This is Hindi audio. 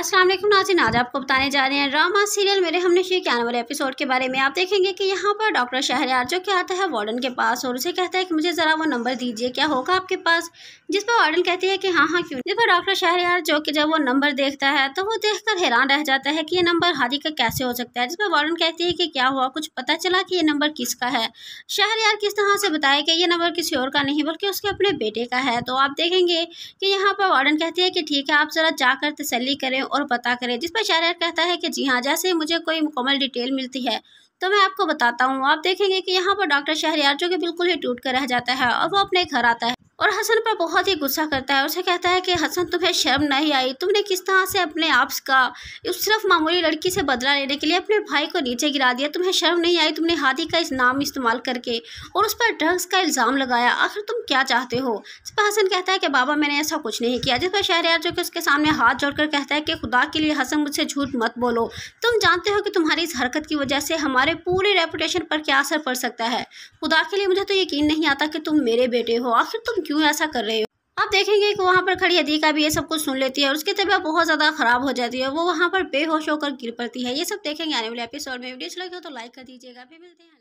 अस्सलाम वालेकुम नाजिन आज आपको बताने जा रहे हैं ड्रामा सीरियल मेरे हमने शेयर के आने वाले एपिसोड के बारे में आप देखेंगे कि यहाँ पर डॉक्टर शहरयार जो कि आता है वार्डन के पास और उसे कहता है कि मुझे ज़रा वो नंबर दीजिए क्या होगा आपके पास जिस पर वार्डन कहती है कि हाँ हाँ क्यों जिस पर डॉक्टर शहरयार जो कि जब वो नंबर देखता है तो वो देख कर हैरान रह जाता है कि ये नंबर हादी का कैसे हो सकता है जिस पर वार्डन कहती है कि क्या हुआ कुछ पता चला कि ये नंबर किसका है शहरयार किस तरह से बताया कि ये नंबर किसी और का नहीं बल्कि उसके अपने बेटे का है तो आप देखेंगे कि यहाँ पर वार्डन कहती है कि ठीक है आप ज़रा जाकर तसली करें और पता करें जिस पर शायर कहता है कि जी हाँ जैसे मुझे कोई मुकम्मल डिटेल मिलती है तो मैं आपको बताता हूँ आप देखेंगे कि यहाँ पर डॉक्टर शहरियार जो कि बिल्कुल ही टूट कर रह जाता है और वो अपने घर आता है और हसन पर बहुत ही गुस्सा करता है उसे कहता है कि हसन तुम्हें शर्म नहीं आई तुमने किस तरह से अपने आप का उस सिर्फ मामूली लड़की से बदला लेने के लिए अपने भाई को नीचे गिरा दिया तुम्हें शर्म नहीं आई तुमने हादी का इस नाम इस्तेमाल करके और उस पर ड्रग्स का इल्ज़ाम लगाया आखिर तुम क्या चाहते हो इस पर हसन कहता है कि बाबा मैंने ऐसा कुछ नहीं किया जिस पर शहरयार जो कि उसके सामने हाथ जोड़ कहता है कि खुदा के लिए हसन मुझसे झूठ मत बोलो तुम जानते हो कि तुम्हारी इस हरकत की वजह से हमारे पूरे रेपुटेशन पर क्या असर पड़ सकता है खुदा के लिए मुझे तो यकीन नहीं आता कि तुम मेरे बेटे हो आखिर तुम क्यों ऐसा कर रहे हो आप देखेंगे कि वहाँ पर खड़ी अधिका भी ये सब कुछ सुन लेती है और उसकी तबीयत बहुत ज़्यादा ख़राब हो जाती है वो वहाँ पर बेहोश होकर गिर पड़ती है ये सब देखेंगे आने वाले एपिसोड में वीडियो अच्छी लगे हो तो लाइक कर दीजिएगा फिर मिलते हैं